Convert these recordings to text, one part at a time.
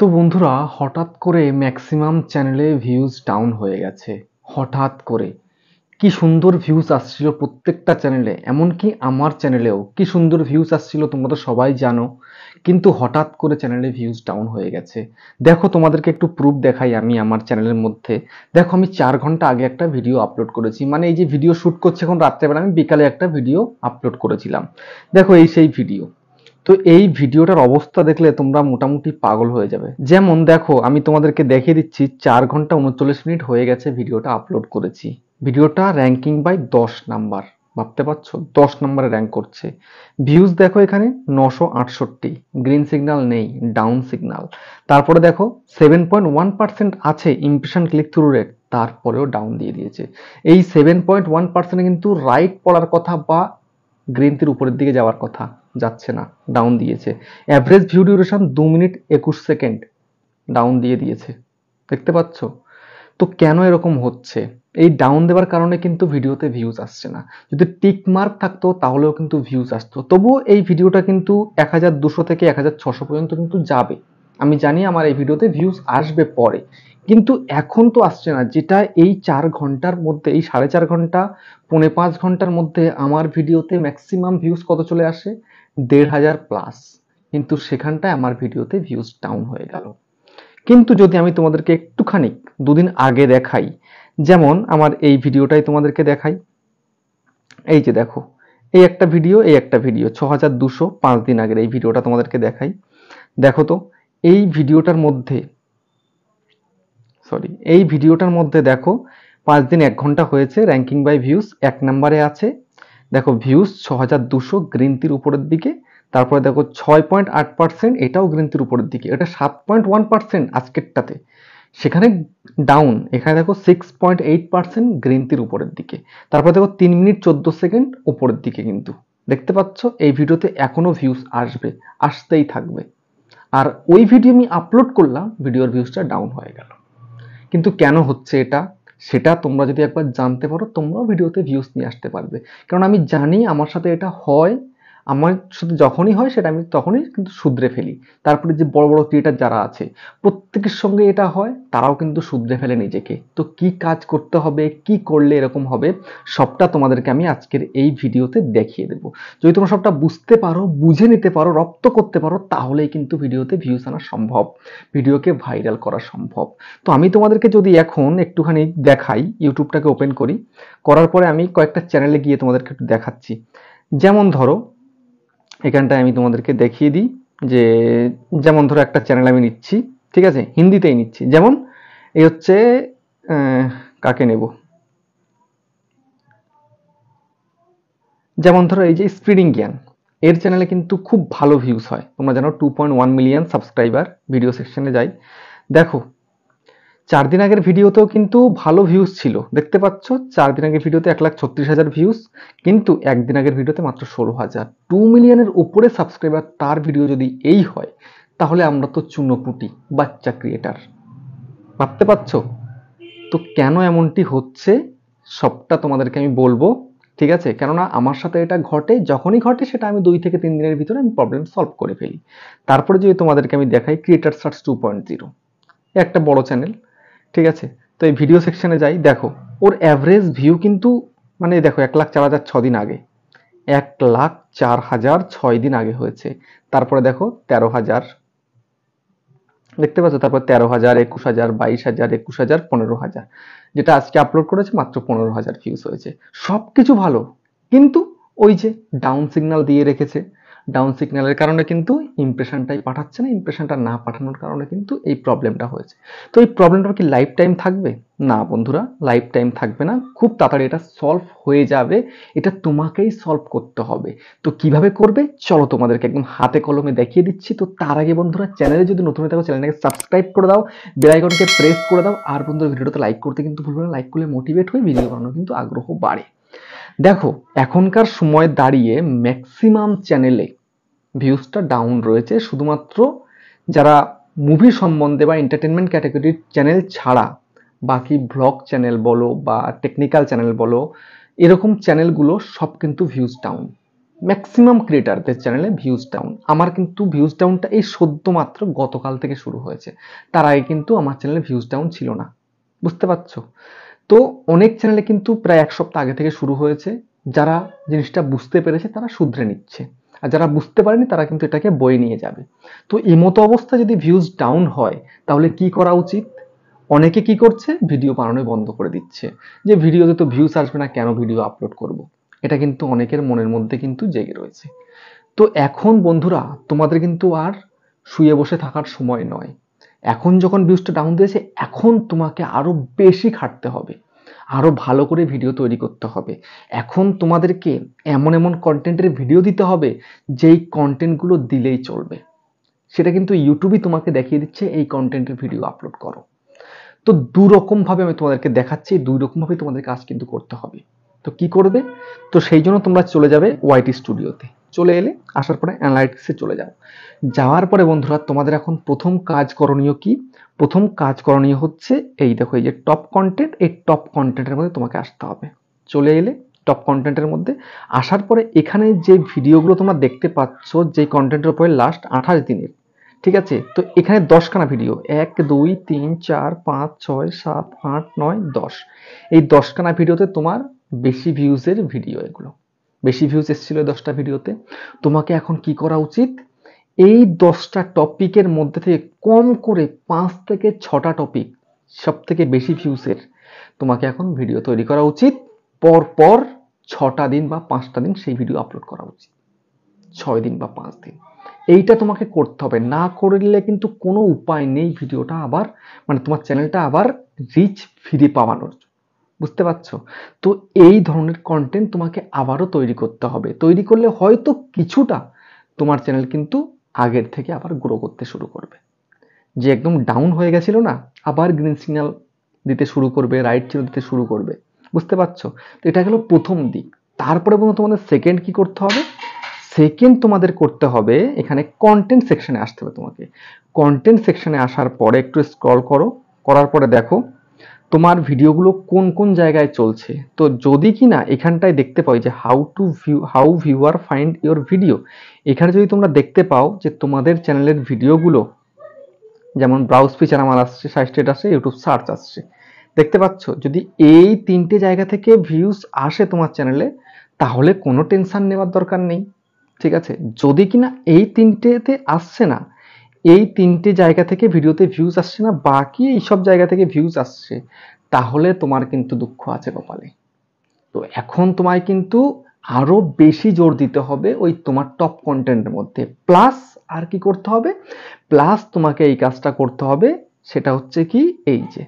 তো বন্ধুরা হঠাৎ করে ম্যাক্সিমাম চ্যানেলে ভিউজ ডাউন হয়ে গেছে হঠাৎ করে কি সুন্দর ভিউজ আসছিল প্রত্যেকটা চ্যানেলে এমনকি আমার চ্যানেলেও কি সুন্দর ভিউজ আসছিল তোমরা তো সবাই জানো কিন্তু হঠাৎ করে চ্যানেলে ভিউজ ডাউন হয়ে গেছে দেখো তোমাদেরকে একটু প্রুফ দেখাই আমি আমার চ্যানেলের মধ্যে দেখো আমি চার ঘন্টা আগে একটা ভিডিও আপলোড করেছি মানে এই যে ভিডিও শ্যুট করছে এখন রাত্রেবেলা আমি বিকালে একটা ভিডিও আপলোড করেছিলাম দেখো এই সেই ভিডিও তো এই ভিডিওটার অবস্থা দেখলে তোমরা মোটামুটি পাগল হয়ে যাবে যেমন দেখো আমি তোমাদেরকে দেখিয়ে দিচ্ছি চার ঘন্টা উনচল্লিশ মিনিট হয়ে গেছে ভিডিওটা আপলোড করেছি ভিডিওটা র্যাঙ্কিং বাই দশ নাম্বার ভাবতে পারছো দশ নম্বরে র্যাঙ্ক করছে ভিউজ দেখো এখানে নশো আটষট্টি গ্রিন সিগন্যাল নেই ডাউন সিগনাল তারপরে দেখো সেভেন পয়েন্ট ওয়ান পার্সেন্ট আছে ইমপ্রেশন ক্লিক থ্রু রেট তারপরেও ডাউন দিয়ে দিয়েছে এই সেভেন পয়েন্ট ওয়ান পার্সেন্ট কিন্তু রাইট পড়ার কথা বা গ্রিনটির উপরের দিকে যাওয়ার কথা যাচ্ছে না ডাউন দিয়েছে অ্যাভারেজ ভিউ ডিউরেশন দু মিনিট একুশ সেকেন্ড ডাউন দিয়ে দিয়েছে দেখতে পাচ্ছ তো কেন এরকম হচ্ছে এই ডাউন দেওয়ার কারণে কিন্তু ভিডিওতে ভিউজ আসছে না যদি টিক মার্ক থাকতো তাহলেও কিন্তু ভিউজ আসতো তবুও এই ভিডিওটা কিন্তু এক হাজার দুশো থেকে এক হাজার ছশো পর্যন্ত কিন্তু যাবে আমি জানি আমার এই ভিডিওতে ভিউজ আসবে পরে কিন্তু এখন তো আসছে না যেটা এই চার ঘন্টার মধ্যে এই সাড়ে চার ঘন্টা পৌনে পাঁচ ঘন্টার মধ্যে আমার ভিডিওতে ম্যাক্সিমাম ভিউজ কত চলে আসে দেড় হাজার প্লাস কিন্তু সেখানটায় আমার ভিডিওতে ভিউজ ডাউন হয়ে গেল কিন্তু যদি আমি তোমাদেরকে একটুখানি দুদিন আগে দেখাই যেমন আমার এই ভিডিওটাই তোমাদেরকে দেখাই এই যে দেখো এই একটা ভিডিও এই একটা ভিডিও ছ হাজার দুশো পাঁচ দিন আগের এই ভিডিওটা তোমাদেরকে দেখাই দেখো তো এই ভিডিওটার মধ্যে সরি এই ভিডিওটার মধ্যে দেখো পাঁচ দিন এক ঘন্টা হয়েছে র্যাঙ্কিং বাই ভিউজ এক নাম্বারে আছে দেখো ভিউজ ছ হাজার দুশো গ্রিন উপরের দিকে তারপরে দেখো ছয় পয়েন্ট আট পার্সেন্ট এটাও গ্রিনতির উপরের দিকে এটা সাত পয়েন্ট ওয়ান পার্সেন্ট আজকেরটাতে সেখানে ডাউন এখানে দেখো সিক্স পয়েন্ট এইট পার্সেন্ট গ্রিনতির টির উপরের দিকে তারপরে দেখো তিন মিনিট চোদ্দ সেকেন্ড উপরের দিকে কিন্তু দেখতে পাচ্ছ এই ভিডিওতে এখনও ভিউজ আসবে আসতেই থাকবে আর ওই ভিডিও আমি আপলোড করলাম ভিডিওর ভিউজটা ডাউন হয়ে গেল কিন্তু কেন হচ্ছে এটা সেটা তোমরা যদি একবার জানতে পারো তোমরাও ভিডিওতে ভিউজ নিয়ে আসতে পারবে কারণ আমি জানি আমার সাথে এটা হয় আমার শুধু যখনই হয় সেটা আমি তখনই কিন্তু শুধরে ফেলি তারপরে যে বড় বড় ক্রিয়েটার যারা আছে প্রত্যেকের সঙ্গে এটা হয় তারাও কিন্তু শুধরে ফেলে নিজেকে তো কি কাজ করতে হবে কি করলে এরকম হবে সবটা তোমাদেরকে আমি আজকের এই ভিডিওতে দেখিয়ে দেব যদি তোমরা সবটা বুঝতে পারো বুঝে নিতে পারো রপ্ত করতে পারো তাহলেই কিন্তু ভিডিওতে ভিউজ আনা সম্ভব ভিডিওকে ভাইরাল করা সম্ভব তো আমি তোমাদেরকে যদি এখন একটুখানি দেখাই ইউটিউবটাকে ওপেন করি করার পরে আমি কয়েকটা চ্যানেলে গিয়ে তোমাদেরকে একটু দেখাচ্ছি যেমন ধরো এখানটায় আমি তোমাদেরকে দেখিয়ে দিই যে যেমন ধরো একটা চ্যানেল আমি নিচ্ছি ঠিক আছে হিন্দিতেই নিচ্ছি যেমন এই হচ্ছে কাকে নেব যেমন ধরো এই যে স্প্রিডিং জ্ঞান এর চ্যানেলে কিন্তু খুব ভালো ভিউজ হয় তোমরা জানো two point one million subscriber video সেকশনে যাই দেখো চার দিন আগের ভিডিওতেও কিন্তু ভালো ভিউজ ছিল দেখতে পাচ্ছ চার দিন আগের ভিডিওতে এক লাখ ছত্রিশ হাজার ভিউজ কিন্তু একদিন আগের ভিডিওতে মাত্র ষোলো হাজার টু মিলিয়নের উপরে সাবস্ক্রাইবার তার ভিডিও যদি এই হয় তাহলে আমরা তো চুনোপুটি বাচ্চা ক্রিয়েটার ভাবতে পারছ তো কেন এমনটি হচ্ছে সবটা তোমাদেরকে আমি বলবো ঠিক আছে কেননা আমার সাথে এটা ঘটে যখনই ঘটে সেটা আমি দুই থেকে তিন দিনের ভিতরে আমি প্রবলেম সলভ করে ফেলি তারপরে যদি তোমাদেরকে আমি দেখাই creator search two point zero একটা বড় চ্যানেল ঠিক আছে তো এই ভিডিও সেকশনে যাই দেখো ওর অ্যাভারেজ ভিউ কিন্তু মানে দেখো এক লাখ চার হাজার দিন আগে এক লাখ চার হাজার ছয় দিন আগে হয়েছে তারপরে দেখো তেরো হাজার দেখতে পাচ্ছ তারপর তেরো হাজার একুশ হাজার বাইশ হাজার একুশ হাজার পনেরো হাজার যেটা আজকে আপলোড করেছে মাত্র পনেরো হাজার ভিউজ হয়েছে সব কিছু ভালো কিন্তু ওই যে ডাউন সিগনাল দিয়ে রেখেছে ডাউন সিগন্যালের কারণে কিন্তু ইমপ্রেশনটাই পাঠাচ্ছে না ইমপ্রেশনটা না পাঠানোর কারণে কিন্তু এই প্রবলেমটা হয়েছে তো এই প্রবলেমটা কি লাইফ টাইম থাকবে না বন্ধুরা লাইফ টাইম থাকবে না খুব তাড়াতাড়ি এটা সলভ হয়ে যাবে এটা তোমাকেই সলভ করতে হবে তো কিভাবে করবে চলো তোমাদেরকে একদম হাতে কলমে দেখিয়ে দিচ্ছি তো তার আগে বন্ধুরা চ্যানেলে যদি নতুন হয়ে থাকো চ্যানেলটাকে সাবস্ক্রাইব করে দাও বেলাইকনকে প্রেস করে দাও আর বন্ধুরা ভিডিওটা লাইক করতে কিন্তু ভুলবে না লাইক করলে মোটিভেট হয়ে ভিডিও বানানো কিন্তু আগ্রহ বাড়ে দেখো এখনকার সময় দাঁড়িয়ে ম্যাক্সিমাম চ্যানেলে ভিউজটা ডাউন রয়েছে শুধুমাত্র যারা মুভি সম্বন্ধে বা এন্টারটেনমেন্ট ক্যাটাগরির চ্যানেল ছাড়া বাকি ব্লগ চ্যানেল বলো বা টেকনিক্যাল চ্যানেল বলো এরকম চ্যানেলগুলো সব কিন্তু ভিউজ ডাউন ম্যাক্সিমাম ক্রিয়েটারদের চ্যানেলে ভিউজ ডাউন আমার কিন্তু ভিউজ ডাউনটা এই সদ্য মাত্র গতকাল থেকে শুরু হয়েছে তার আগে কিন্তু আমার চ্যানেলে ভিউজ ডাউন ছিল না বুঝতে পারছো তো অনেক চ্যানেলে কিন্তু প্রায় এক সপ্তাহ আগে থেকে শুরু হয়েছে যারা জিনিসটা বুঝতে পেরেছে তারা শুধরে নিচ্ছে আর যারা বুঝতে পারেনি তারা কিন্তু এটাকে বয়ে নিয়ে যাবে তো এমতো অবস্থা যদি ভিউজ ডাউন হয় তাহলে কি করা উচিত অনেকে কি করছে ভিডিও বানানো বন্ধ করে দিচ্ছে যে ভিডিওতে তো ভিউজ আসবে না কেন ভিডিও আপলোড করব। এটা কিন্তু অনেকের মনের মধ্যে কিন্তু জেগে রয়েছে তো এখন বন্ধুরা তোমাদের কিন্তু আর শুয়ে বসে থাকার সময় নয় এখন যখন ভিউজটা ডাউন দিয়েছে এখন তোমাকে আরও বেশি খাটতে হবে আরও ভালো করে ভিডিও তৈরি করতে হবে এখন তোমাদেরকে এমন এমন কন্টেন্টের ভিডিও দিতে হবে যেই কন্টেন্টগুলো দিলেই চলবে সেটা কিন্তু ইউটিউবই তোমাকে দেখিয়ে দিচ্ছে এই কন্টেন্টের ভিডিও আপলোড করো তো দু আমি তোমাদেরকে দেখাচ্ছি দুই রকমভাবে তোমাদের কাজ কিন্তু করতে হবে তো কি করবে তো সেই জন্য তোমরা চলে যাবে ওয়াইটি স্টুডিওতে চলে এলে আসার পরে অ্যানালাইটিক্সে চলে যাও যাওয়ার পরে বন্ধুরা তোমাদের এখন প্রথম কাজ করণীয় কি প্রথম কাজ করণীয় হচ্ছে এই দেখো এই যে টপ কন্টেন্ট এই টপ কন্টেন্টের মধ্যে তোমাকে আসতে হবে চলে এলে টপ কন্টেন্টের মধ্যে আসার পরে এখানে যে ভিডিওগুলো তোমরা দেখতে পাচ্ছ যে কন্টেন্টের উপরে লাস্ট আঠাশ দিনের ঠিক আছে তো এখানে দশখানা ভিডিও এক দুই তিন চার পাঁচ ছয় সাত আট নয় দশ এই দশখানা ভিডিওতে তোমার বেশি ভিউজের ভিডিও এগুলো বেশি ভিউজ এসেছিলো দশটা ভিডিওতে তোমাকে এখন কি করা উচিত এই দশটা টপিকের মধ্যে থেকে কম করে পাঁচ থেকে ছটা টপিক সব থেকে বেশি ভিউসের তোমাকে এখন ভিডিও তৈরি করা উচিত পর পর ছটা দিন বা পাঁচটা দিন সেই ভিডিও আপলোড করা উচিত ছয় দিন বা পাঁচ দিন এইটা তোমাকে করতে হবে না করলে কিন্তু কোনো উপায় নেই ভিডিওটা আবার মানে তোমার চ্যানেলটা আবার রিচ ফিরে পাওয়ানোর বুঝতে পারছো তো এই ধরনের কন্টেন্ট তোমাকে আবারও তৈরি করতে হবে তৈরি করলে হয়তো কিছুটা তোমার চ্যানেল কিন্তু আগের থেকে আবার গ্রো করতে শুরু করবে যে একদম ডাউন হয়ে গেছিল না আবার গ্রিন সিগন্যাল দিতে শুরু করবে রাইট চিহ্ন দিতে শুরু করবে বুঝতে পারছো তো এটা গেল প্রথম দিক তারপরে বলুন তোমাদের সেকেন্ড কি করতে হবে সেকেন্ড তোমাদের করতে হবে এখানে কন্টেন্ট সেকশনে আসতে হবে তোমাকে কন্টেন্ট সেকশনে আসার পরে একটু স্ক্রল করো করার পরে দেখো তোমার ভিডিওগুলো কোন কোন জায়গায় চলছে তো যদি কি না এখানটায় দেখতে পাই যে how to view how viewer find your video এখানে যদি তোমরা দেখতে পাও যে তোমাদের চ্যানেলের ভিডিওগুলো যেমন ব্রাউজ ফিচার আমার আসছে সাইস্টেট আসছে ইউটিউব সার্চ আসছে দেখতে পাচ্ছ যদি এই তিনটে জায়গা থেকে ভিউজ আসে তোমার চ্যানেলে তাহলে কোনো টেনশান নেওয়ার দরকার নেই ঠিক আছে যদি কিনা এই তিনটেতে আসছে না এই তিনটে জায়গা থেকে ভিডিওতে ভিউজ আসছে না বাকি এইসব জায়গা থেকে ভিউজ আসছে তাহলে তোমার কিন্তু দুঃখ আছে কপালে তো এখন তোমায় কিন্তু আরও বেশি জোর দিতে হবে ওই তোমার টপ কন্টেন্টের মধ্যে প্লাস আর কি করতে হবে প্লাস তোমাকে এই কাজটা করতে হবে সেটা হচ্ছে কি এই যে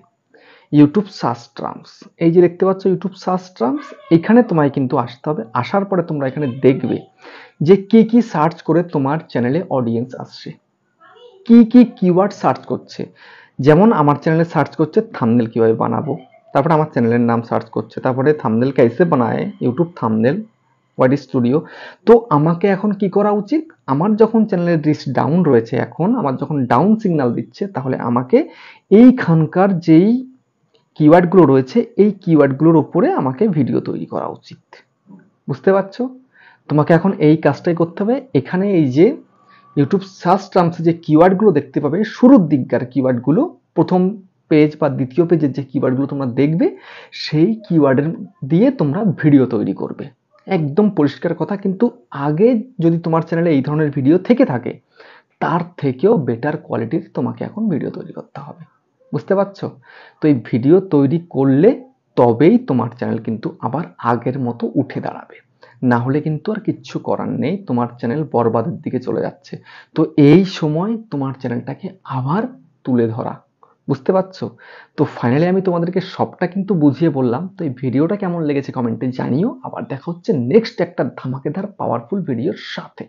ইউটিউব সার্চ ট্রামস এই যে দেখতে পাচ্ছ ইউটিউব সার্চ ট্রামস এখানে তোমায় কিন্তু আসতে হবে আসার পরে তোমরা এখানে দেখবে যে কি কি সার্চ করে তোমার চ্যানেলে অডিয়েন্স আসছে কি কি কিওয়ার্ড সার্চ করছে যেমন আমার চ্যানেলে সার্চ করছে থামনেল কীভাবে বানাবো তারপরে আমার চ্যানেলের নাম সার্চ করছে তারপরে থামনেল কাইসে বানায় ইউটিউব থামনেল ওয়াইড স্টুডিও তো আমাকে এখন কি করা উচিত আমার যখন চ্যানেলের রিচ ডাউন রয়েছে এখন আমার যখন ডাউন সিগনাল দিচ্ছে তাহলে আমাকে এইখানকার যেই কিওয়ার্ডগুলো রয়েছে এই কিওয়ার্ডগুলোর ওপরে আমাকে ভিডিও তৈরি করা উচিত বুঝতে পারছো তোমাকে এখন এই কাজটাই করতে হবে এখানে এই যে ইউটিউব সার্চ টার্মসে যে কিওয়ার্ডগুলো দেখতে পাবে শুরুর দিককার কিওয়ার্ডগুলো প্রথম পেজ বা দ্বিতীয় পেজের যে কিওয়ার্ডগুলো তোমরা দেখবে সেই কিওয়ার্ডের দিয়ে তোমরা ভিডিও তৈরি করবে একদম পরিষ্কার কথা কিন্তু আগে যদি তোমার চ্যানেলে এই ধরনের ভিডিও থেকে থাকে তার থেকেও বেটার কোয়ালিটির তোমাকে এখন ভিডিও তৈরি করতে হবে বুঝতে পারছো তো এই ভিডিও তৈরি করলে তবেই তোমার চ্যানেল কিন্তু আবার আগের মতো উঠে দাঁড়াবে না হলে কিন্তু আর কিচ্ছু করার নেই তোমার চ্যানেল বরবাদের দিকে চলে যাচ্ছে তো এই সময় তোমার চ্যানেলটাকে আবার তুলে ধরা বুঝতে পারছো তো ফাইনালি আমি তোমাদেরকে সবটা কিন্তু বুঝিয়ে বললাম তো এই ভিডিওটা কেমন লেগেছে কমেন্টে জানিও আবার দেখা হচ্ছে নেক্সট একটা ধামাকেদার পাওয়ারফুল ভিডিওর সাথে